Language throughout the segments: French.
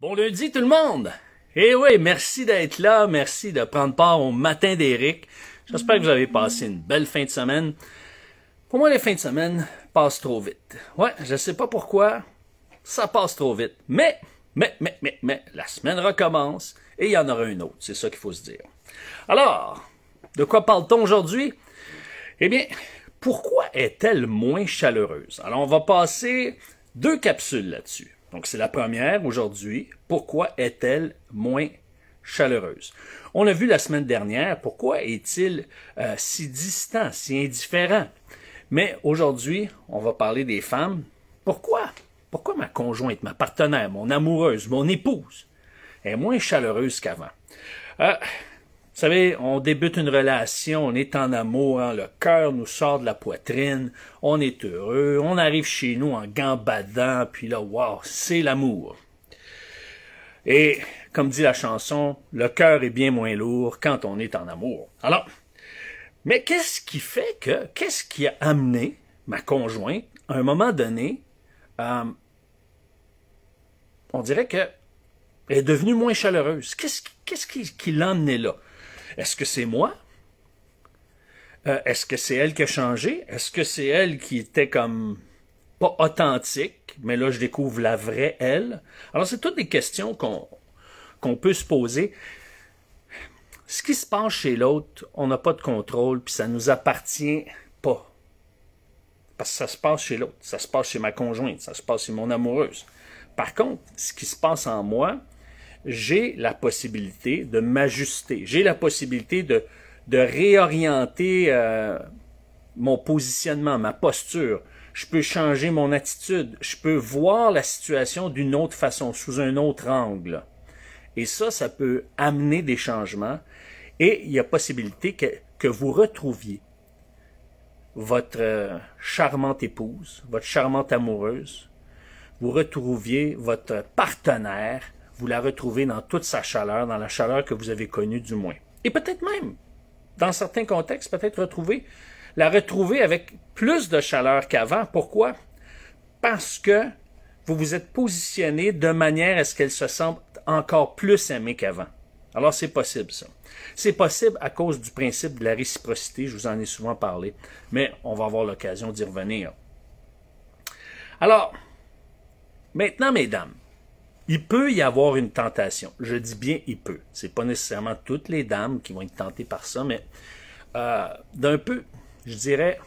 Bon lundi tout le monde! Eh oui, merci d'être là, merci de prendre part au matin d'Éric. J'espère que vous avez passé une belle fin de semaine. Pour moi, les fins de semaine passent trop vite. Ouais, je sais pas pourquoi, ça passe trop vite. Mais, mais, mais, mais, mais, la semaine recommence et il y en aura une autre, c'est ça qu'il faut se dire. Alors, de quoi parle-t-on aujourd'hui? Eh bien, pourquoi est-elle moins chaleureuse? Alors, on va passer deux capsules là-dessus. Donc c'est la première aujourd'hui. Pourquoi est-elle moins chaleureuse? On l'a vu la semaine dernière, pourquoi est-il euh, si distant, si indifférent? Mais aujourd'hui, on va parler des femmes. Pourquoi? Pourquoi ma conjointe, ma partenaire, mon amoureuse, mon épouse est moins chaleureuse qu'avant? Euh, vous savez, on débute une relation, on est en amour, hein. le cœur nous sort de la poitrine, on est heureux, on arrive chez nous en gambadant, puis là, wow, c'est l'amour. Et comme dit la chanson, le cœur est bien moins lourd quand on est en amour. Alors, mais qu'est-ce qui fait que, qu'est-ce qui a amené ma conjointe, à un moment donné, euh, on dirait que est devenue moins chaleureuse. Qu'est-ce, qui, qui là? Est-ce que c'est moi? Euh, est-ce que c'est elle qui a changé? Est-ce que c'est elle qui était comme pas authentique, mais là je découvre la vraie elle? Alors c'est toutes des questions qu'on qu'on peut se poser. Ce qui se passe chez l'autre, on n'a pas de contrôle, puis ça nous appartient pas. Parce que ça se passe chez l'autre, ça se passe chez ma conjointe, ça se passe chez mon amoureuse. Par contre, ce qui se passe en moi, j'ai la possibilité de m'ajuster, j'ai la possibilité de, de réorienter euh, mon positionnement, ma posture, je peux changer mon attitude, je peux voir la situation d'une autre façon, sous un autre angle. Et ça, ça peut amener des changements et il y a possibilité que, que vous retrouviez votre euh, charmante épouse, votre charmante amoureuse, vous retrouviez votre partenaire vous la retrouvez dans toute sa chaleur, dans la chaleur que vous avez connue du moins. Et peut-être même, dans certains contextes, peut-être retrouver, la retrouver avec plus de chaleur qu'avant. Pourquoi? Parce que vous vous êtes positionné de manière à ce qu'elle se sente encore plus aimée qu'avant. Alors c'est possible ça. C'est possible à cause du principe de la réciprocité, je vous en ai souvent parlé, mais on va avoir l'occasion d'y revenir. Alors, maintenant mesdames, il peut y avoir une tentation. Je dis bien il peut. C'est pas nécessairement toutes les dames qui vont être tentées par ça, mais euh, d'un peu, je dirais,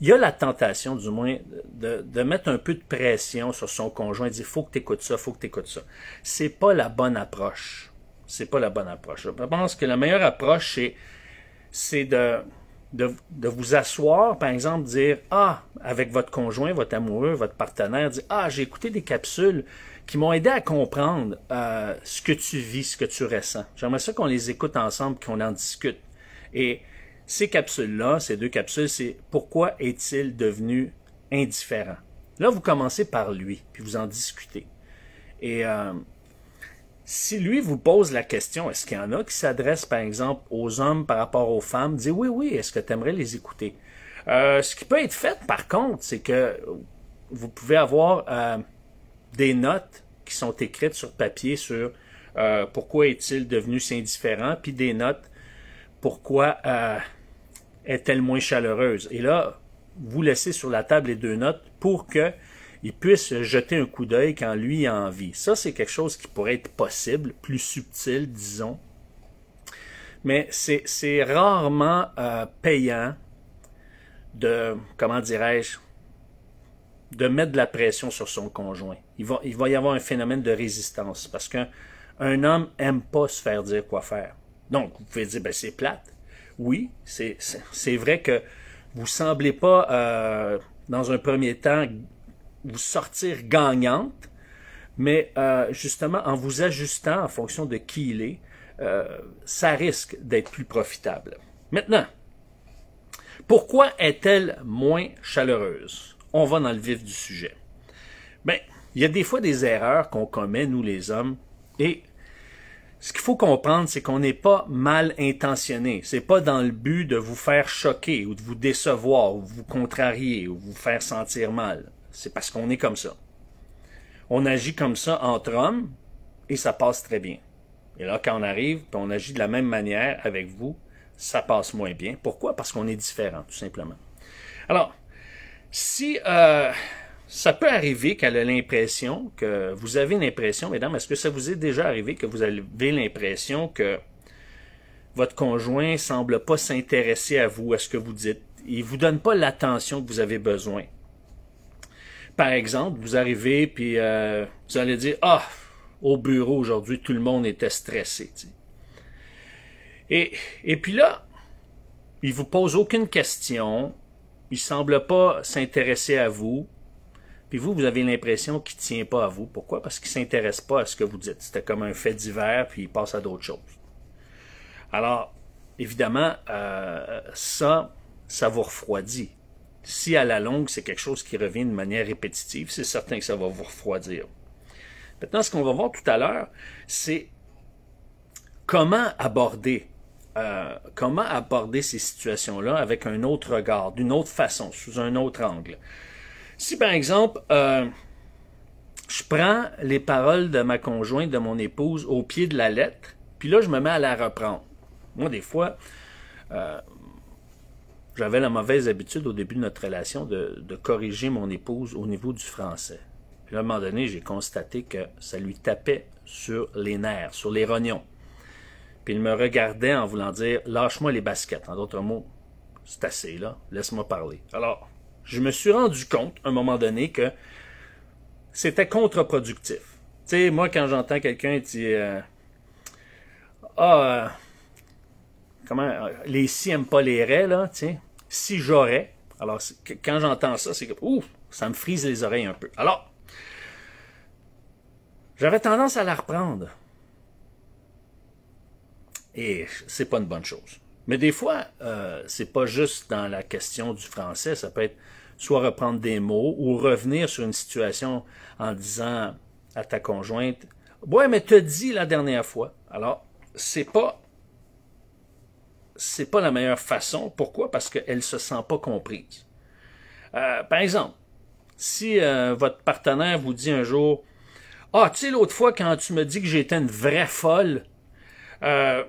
il y a la tentation, du moins, de, mettre un peu de pression sur son conjoint et dire faut que tu écoutes ça, faut que tu écoutes ça. C'est pas la bonne approche. C'est pas la bonne approche. Je pense que la meilleure approche, c'est, de, de, de, vous asseoir, par exemple, dire Ah, avec votre conjoint, votre amoureux, votre partenaire, dire Ah, j'ai écouté des capsules qui m'ont aidé à comprendre euh, ce que tu vis, ce que tu ressens. J'aimerais ça qu'on les écoute ensemble, qu'on en discute. Et ces capsules-là, ces deux capsules, c'est pourquoi est-il devenu indifférent? Là, vous commencez par lui, puis vous en discutez. Et euh, si lui vous pose la question, est-ce qu'il y en a qui s'adressent par exemple aux hommes par rapport aux femmes, dis oui, oui, est-ce que tu aimerais les écouter? Euh, ce qui peut être fait par contre, c'est que vous pouvez avoir des notes qui sont écrites sur papier sur euh, pourquoi est-il devenu si indifférent, puis des notes pourquoi euh, est-elle moins chaleureuse. Et là, vous laissez sur la table les deux notes pour que il puisse jeter un coup d'œil quand lui a envie. Ça, c'est quelque chose qui pourrait être possible, plus subtil, disons. Mais c'est rarement euh, payant de, comment dirais-je, de mettre de la pression sur son conjoint. Il va, il va y avoir un phénomène de résistance parce qu'un un homme aime pas se faire dire quoi faire. Donc, vous pouvez dire, ben, c'est plate. Oui, c'est vrai que vous semblez pas, euh, dans un premier temps, vous sortir gagnante, mais euh, justement, en vous ajustant en fonction de qui il est, euh, ça risque d'être plus profitable. Maintenant, pourquoi est-elle moins chaleureuse? on va dans le vif du sujet. mais ben, il y a des fois des erreurs qu'on commet, nous les hommes, et ce qu'il faut comprendre, c'est qu'on n'est pas mal intentionné. C'est pas dans le but de vous faire choquer ou de vous décevoir ou vous contrarier ou vous faire sentir mal. C'est parce qu'on est comme ça. On agit comme ça entre hommes et ça passe très bien. Et là, quand on arrive, puis on agit de la même manière avec vous, ça passe moins bien. Pourquoi? Parce qu'on est différent, tout simplement. Alors, si euh, ça peut arriver qu'elle a l'impression que vous avez l'impression, mesdames, est-ce que ça vous est déjà arrivé que vous avez l'impression que votre conjoint semble pas s'intéresser à vous, à ce que vous dites. Il vous donne pas l'attention que vous avez besoin. Par exemple, vous arrivez puis euh, vous allez dire ah au bureau aujourd'hui tout le monde était stressé. Et et puis là, il vous pose aucune question, il semble pas s'intéresser à vous. Puis vous, vous avez l'impression qu'il tient pas à vous. Pourquoi? Parce qu'il s'intéresse pas à ce que vous dites. C'était comme un fait divers, puis il passe à d'autres choses. Alors, évidemment, euh, ça, ça vous refroidit. Si à la longue, c'est quelque chose qui revient de manière répétitive, c'est certain que ça va vous refroidir. Maintenant, ce qu'on va voir tout à l'heure, c'est comment aborder euh, comment aborder ces situations-là avec un autre regard, d'une autre façon, sous un autre angle. Si par exemple, euh, je prends les paroles de ma conjointe, de mon épouse, au pied de la lettre, puis là, je me mets à la reprendre. Moi, des fois, euh, j'avais la mauvaise habitude au début de notre relation de, corriger mon épouse au niveau du français. Puis à un moment donné, j'ai constaté que ça lui tapait sur les nerfs, sur les rognons. Puis il me regardait en voulant dire Lâche-moi les baskets. En d'autres mots, c'est assez là, laisse-moi parler. Alors, je me suis rendu compte à un moment donné que c'était contre-productif. Tu sais, moi, quand j'entends quelqu'un dire euh, Ah, euh, comment, euh, les si aiment pas les raies, là, tu sais, si j'aurais. Alors, quand j'entends ça, c'est que, ouf, ça me frise les oreilles un peu. Alors, j'avais tendance à la reprendre. Et c'est pas une bonne chose. Mais des fois, euh, c'est pas juste dans la question du français, ça peut être soit reprendre des mots ou revenir sur une situation en disant à ta conjointe Ouais, mais te dis la dernière fois. Alors, c'est pas c'est pas la meilleure façon. Pourquoi? Parce qu'elle se sent pas comprise. Euh, par exemple, si euh, votre partenaire vous dit un jour Ah, tu sais, l'autre fois, quand tu me dis que j'étais une vraie folle, euh,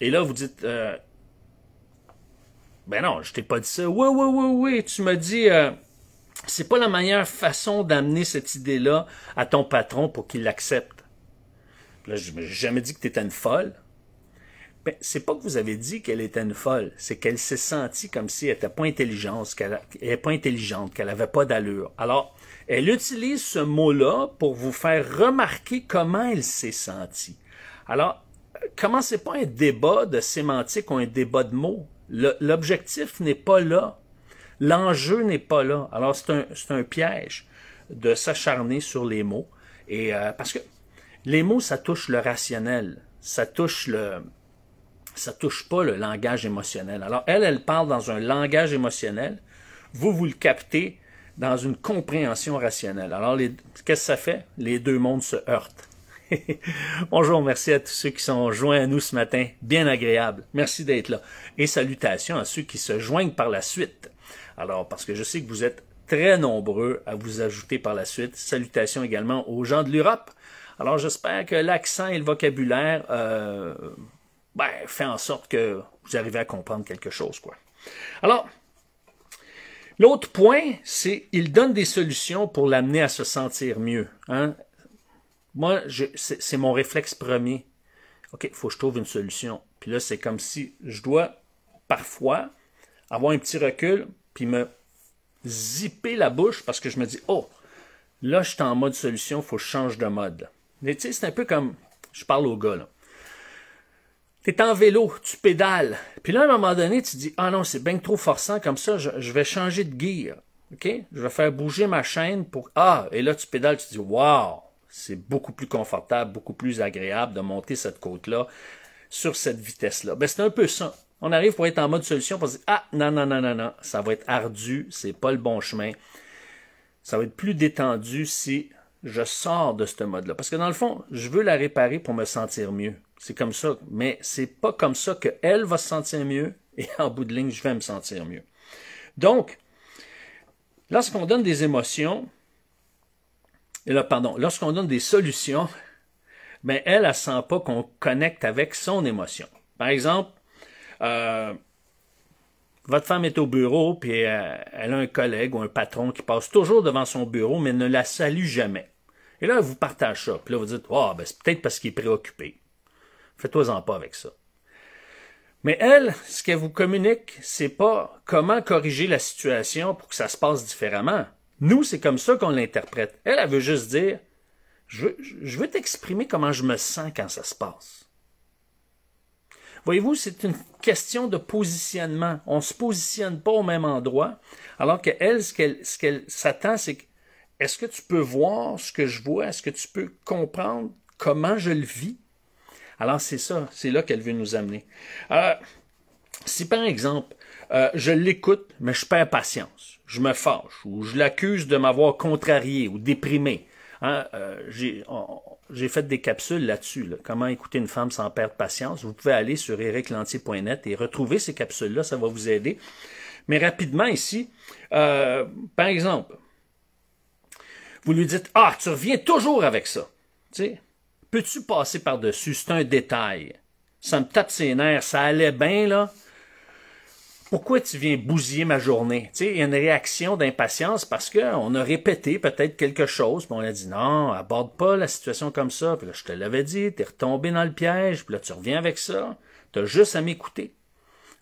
et là, vous dites, euh, ben non, je t'ai pas dit ça. Oui, oui, oui, oui, tu me dis, euh, c'est pas la meilleure façon d'amener cette idée-là à ton patron pour qu'il l'accepte. Là, je n'ai jamais dit que tu étais une folle. Ben, c'est pas que vous avez dit qu'elle était une folle, c'est qu'elle s'est sentie comme si elle était pas intelligente, qu'elle n'était pas intelligente, qu'elle n'avait pas d'allure. Alors, elle utilise ce mot-là pour vous faire remarquer comment elle s'est sentie. Alors, commencez pas un débat de sémantique ou un débat de mots. L'objectif n'est pas là. L'enjeu n'est pas là. Alors, c'est un, piège de s'acharner sur les mots. Et euh, parce que les mots, ça touche le rationnel. Ça touche le. Ça touche pas le langage émotionnel. Alors, elle, elle parle dans un langage émotionnel. Vous, vous le captez dans une compréhension rationnelle. Alors, qu'est-ce que ça fait? Les deux mondes se heurtent. Bonjour, merci à tous ceux qui sont joints à nous ce matin. Bien agréable. Merci d'être là. Et salutations à ceux qui se joignent par la suite. Alors, parce que je sais que vous êtes très nombreux à vous ajouter par la suite. Salutations également aux gens de l'Europe. Alors, j'espère que l'accent et le vocabulaire euh, ben, fait en sorte que vous arrivez à comprendre quelque chose. quoi. Alors, L'autre point, c'est il donne des solutions pour l'amener à se sentir mieux. Hein? Moi, c'est mon réflexe premier. OK, il faut que je trouve une solution. Puis là, c'est comme si je dois parfois avoir un petit recul, puis me zipper la bouche parce que je me dis, oh, là, je suis en mode solution, il faut que je change de mode. tu sais, c'est un peu comme, je parle au gars, là. es en vélo, tu pédales. Puis là, à un moment donné, tu dis, ah non, c'est bien trop forçant comme ça, je, vais changer de gear. OK? Je vais faire bouger ma chaîne pour, ah, et là, tu pédales, tu dis, wow, c'est beaucoup plus confortable, beaucoup plus agréable de monter cette côte-là sur cette vitesse-là. Ben, c'est un peu ça. On arrive pour être en mode solution pour se dire Ah, non, non, non, non, non, ça va être ardu, c'est pas le bon chemin. Ça va être plus détendu si je sors de ce mode-là. Parce que dans le fond, je veux la réparer pour me sentir mieux. C'est comme ça. Mais c'est pas comme ça qu'elle va se sentir mieux et en bout de ligne, je vais me sentir mieux. Donc, lorsqu'on donne des émotions, là, pardon, lorsqu'on donne des solutions, mais ben, elle, elle sent pas qu'on connecte avec son émotion. Par exemple, euh, votre femme est au bureau, puis euh, elle, a un collègue ou un patron qui passe toujours devant son bureau, mais ne la salue jamais. Et là, elle vous partage ça. Puis là, vous dites, oh, ben, c'est peut-être parce qu'il est préoccupé. Faites-toi-en pas avec ça. Mais elle, ce qu'elle vous communique, c'est pas comment corriger la situation pour que ça se passe différemment. Nous, c'est comme ça qu'on l'interprète. Elle, elle veut juste dire, je veux, t'exprimer comment je me sens quand ça se passe. Voyez-vous, c'est une question de positionnement. On ne se positionne pas au même endroit, alors qu'elle, ce qu'elle ce s'attend, c'est est-ce que tu peux voir ce que je vois? Est-ce que tu peux comprendre comment je le vis? Alors c'est ça, c'est là qu'elle veut nous amener. Alors, euh, si par exemple, euh, je l'écoute, mais je perds patience. Je me fâche ou je l'accuse de m'avoir contrarié ou déprimé. Hein, euh, j'ai fait des capsules là-dessus, comment écouter une femme sans perdre patience. Vous pouvez aller sur ericlantier.net et retrouver ces capsules-là, ça va vous aider. Mais rapidement ici, euh, par exemple, vous lui dites, ah, tu reviens toujours avec ça. peux-tu passer par-dessus? C'est un détail. Ça me tape ses nerfs, ça allait bien, là pourquoi tu viens bousiller ma journée? Tu sais, il y a une réaction d'impatience parce qu'on a répété peut-être quelque chose, puis on a dit non, aborde pas la situation comme ça, puis là, je te l'avais dit, t'es retombé dans le piège, puis là, tu reviens avec ça, t'as juste à m'écouter.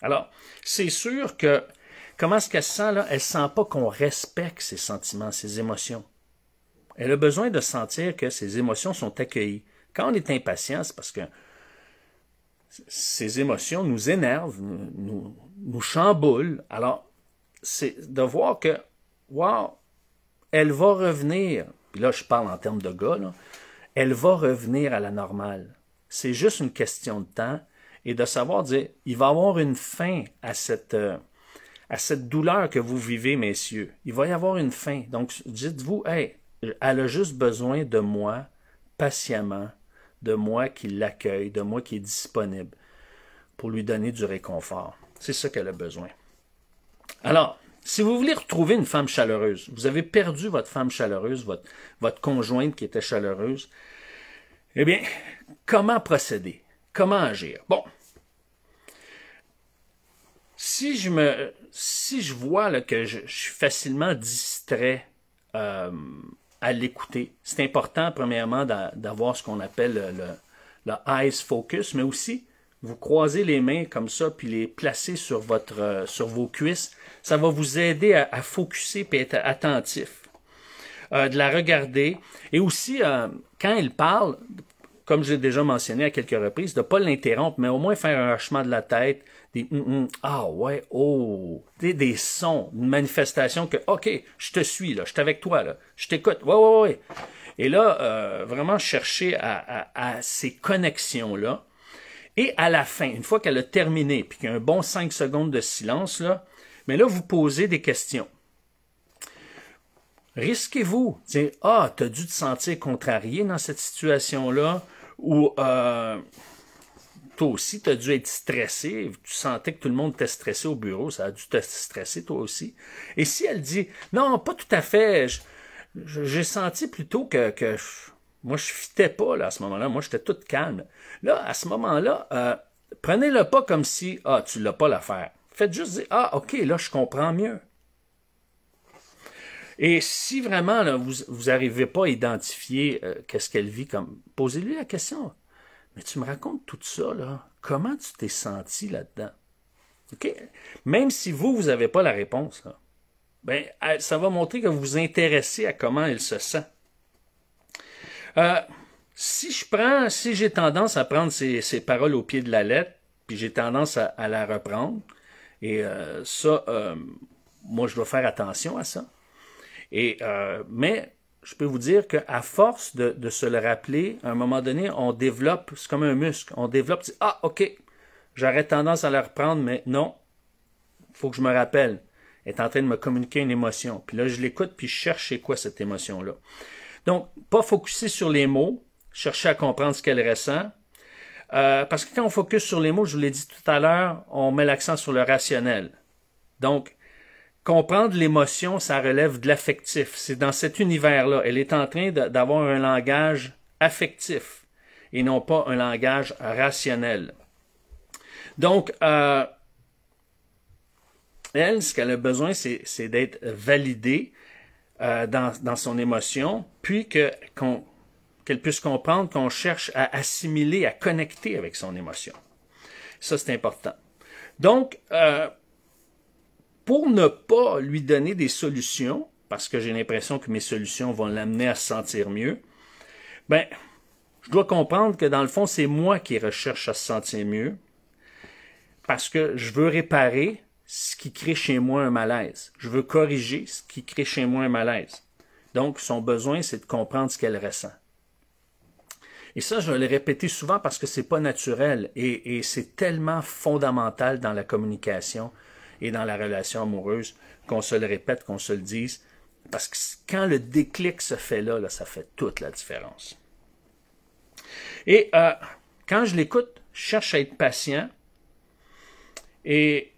Alors, c'est sûr que, comment est-ce qu'elle se sent, là? Elle sent pas qu'on respecte ses sentiments, ses émotions. Elle a besoin de sentir que ses émotions sont accueillies. Quand on est impatient, c'est parce que ces émotions nous énervent, nous nous chamboule. Alors, c'est de voir que, wow, elle va revenir. Puis là, je parle en termes de gars, Elle va revenir à la normale. C'est juste une question de temps et de savoir dire, il va y avoir une fin à cette, euh, à cette douleur que vous vivez, messieurs. Il va y avoir une fin. Donc, dites-vous, hey, elle a juste besoin de moi, patiemment, de moi qui l'accueille, de moi qui est disponible pour lui donner du réconfort. C'est ça qu'elle a besoin. Alors, si vous voulez retrouver une femme chaleureuse, vous avez perdu votre femme chaleureuse, votre, votre conjointe qui était chaleureuse, eh bien, comment procéder? Comment agir? Bon. Si je me si je vois que je, suis facilement distrait euh, à l'écouter, c'est important, premièrement, d'avoir ce qu'on appelle le eyes focus, mais aussi vous croisez les mains comme ça, puis les placez sur, votre, euh, sur vos cuisses, ça va vous aider à, à focuser et être attentif. Euh, de la regarder. Et aussi, euh, quand elle parle, comme j'ai déjà mentionné à quelques reprises, de ne pas l'interrompre, mais au moins faire un hachement de la tête, des hum, hum ah ouais, oh, des, sons, une manifestation que, ok, je te suis, là, je suis avec toi, là, je t'écoute, ouais, ouais, ouais. Et là, vraiment chercher à ces connexions-là, et à la fin, une fois qu'elle a terminé, puis qu'il y a un bon 5 secondes de silence, là, mais là, vous posez des questions. Risquez-vous. Ah, t'as dû te sentir contrarié dans cette situation-là, ou euh, toi aussi, as dû être stressé, tu sentais que tout le monde était stressé au bureau, ça a dû te stresser toi aussi. Et si elle dit, non, pas tout à fait, j'ai senti plutôt que, que moi, je fitais pas là, à ce moment-là. Moi, j'étais tout calme. Là, à ce moment-là, euh, prenez-le pas comme si Ah, tu l'as pas l'affaire. Faites juste dire Ah, OK, là, je comprends mieux. Et si vraiment là, vous n'arrivez pas à identifier euh, qu'est-ce qu'elle vit comme. Posez-lui la question. Mais tu me racontes tout ça, là. Comment tu t'es senti là-dedans? OK? Même si vous, vous n'avez pas la réponse, là, ben, ça va montrer que vous vous intéressez à comment elle se sent. Euh, si je prends, si j'ai tendance à prendre ces, paroles au pied de la lettre, puis j'ai tendance à, la reprendre, et euh, ça, euh, moi, je dois faire attention à ça. Et mais je peux vous dire qu'à force de, se le rappeler, à un moment donné, on développe, c'est comme un muscle, on développe, ah, ok, j'aurais tendance à la reprendre, mais non, faut que je me rappelle, Elle est en train de me communiquer une émotion. Puis là, je l'écoute, puis je cherche quoi cette émotion-là. Donc, pas focuser sur les mots, chercher à comprendre ce qu'elle ressent. Euh, parce que quand on focus sur les mots, je vous l'ai dit tout à l'heure, on met l'accent sur le rationnel. Donc, comprendre l'émotion, ça relève de l'affectif. C'est dans cet univers-là. Elle est en train d'avoir un langage affectif et non pas un langage rationnel. Donc, euh, elle, ce qu'elle a besoin, c'est d'être validée, euh, dans, dans, son émotion, puis que, qu'elle puisse comprendre qu'on cherche à assimiler, à connecter avec son émotion. Ça, c'est important. Donc, euh, pour ne pas lui donner des solutions, parce que j'ai l'impression que mes solutions vont l'amener à se sentir mieux, ben, je dois comprendre que dans le fond, c'est moi qui recherche à se sentir mieux, parce que je veux réparer ce qui crée chez moi un malaise. Je veux corriger ce qui crée chez moi un malaise. Donc, son besoin, c'est de comprendre ce qu'elle ressent. Et ça, je vais le répéter souvent parce que c'est pas naturel et, c'est tellement fondamental dans la communication et dans la relation amoureuse qu'on se le répète, qu'on se le dise. Parce que quand le déclic se fait là, là ça fait toute la différence. Et euh, quand je l'écoute, je cherche à être patient et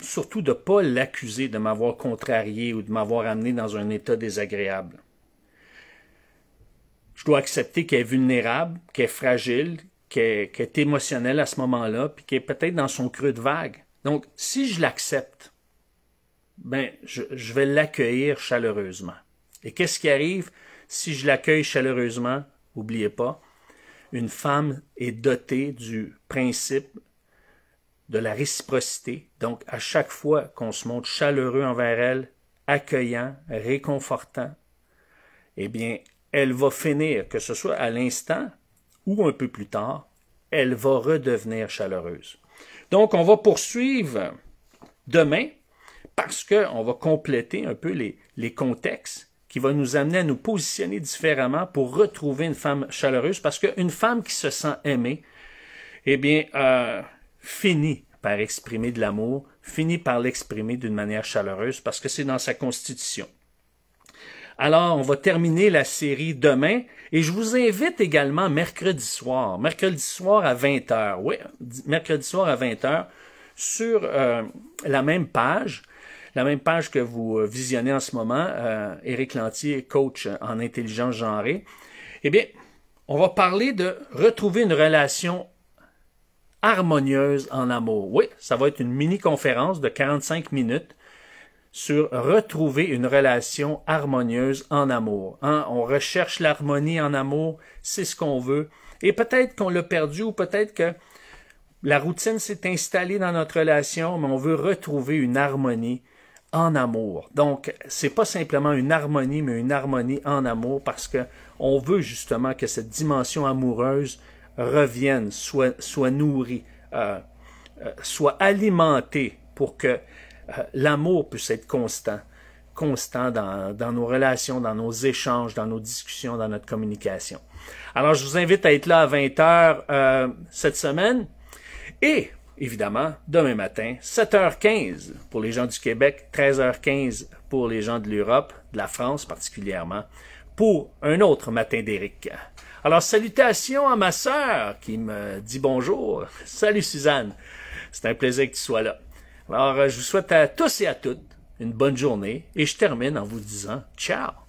surtout de ne pas l'accuser de m'avoir contrarié ou de m'avoir amené dans un état désagréable. Je dois accepter qu'elle est vulnérable, qu'elle est fragile, qu'elle est, émotionnelle à ce moment-là, puis qu'elle est peut-être dans son creux de vague. Donc, si je l'accepte, ben, je, je vais l'accueillir chaleureusement. Et qu'est-ce qui arrive si je l'accueille chaleureusement? N'oubliez pas, une femme est dotée du principe de la réciprocité. Donc, à chaque fois qu'on se montre chaleureux envers elle, accueillant, réconfortant, eh bien, elle va finir, que ce soit à l'instant ou un peu plus tard, elle va redevenir chaleureuse. Donc, on va poursuivre demain parce qu'on va compléter un peu les, les contextes qui vont nous amener à nous positionner différemment pour retrouver une femme chaleureuse parce qu'une femme qui se sent aimée, eh bien, euh, finit par exprimer de l'amour, finit par l'exprimer d'une manière chaleureuse parce que c'est dans sa constitution. Alors, on va terminer la série demain et je vous invite également mercredi soir, mercredi soir à 20h, oui, mercredi soir à 20h sur euh, la même page, la même page que vous euh, visionnez en ce moment, euh, Éric Lantier, coach en intelligence genrée. Eh bien, on va parler de retrouver une relation harmonieuse en amour. Oui, ça va être une mini-conférence de 45 minutes sur retrouver une relation harmonieuse en amour. Hein, on recherche l'harmonie en amour, c'est ce qu'on veut. Et peut-être qu'on l'a perdu ou peut-être que la routine s'est installée dans notre relation, mais on veut retrouver une harmonie en amour. Donc, c'est pas simplement une harmonie, mais une harmonie en amour parce que on veut justement que cette dimension amoureuse reviennent, soit, soit nourri, euh, euh, soit alimenté pour que euh, l'amour puisse être constant, constant dans, dans, nos relations, dans nos échanges, dans nos discussions, dans notre communication. Alors, je vous invite à être là à 20h euh, cette semaine. Et évidemment, demain matin, 7h15 pour les gens du Québec, 13h15 pour les gens de l'Europe, de la France particulièrement, pour un autre matin d'Éric. Alors, salutations à ma sœur qui me dit bonjour. Salut Suzanne, c'est un plaisir que tu sois là. Alors, euh, je vous souhaite à tous et à toutes une bonne journée et je termine en vous disant ciao.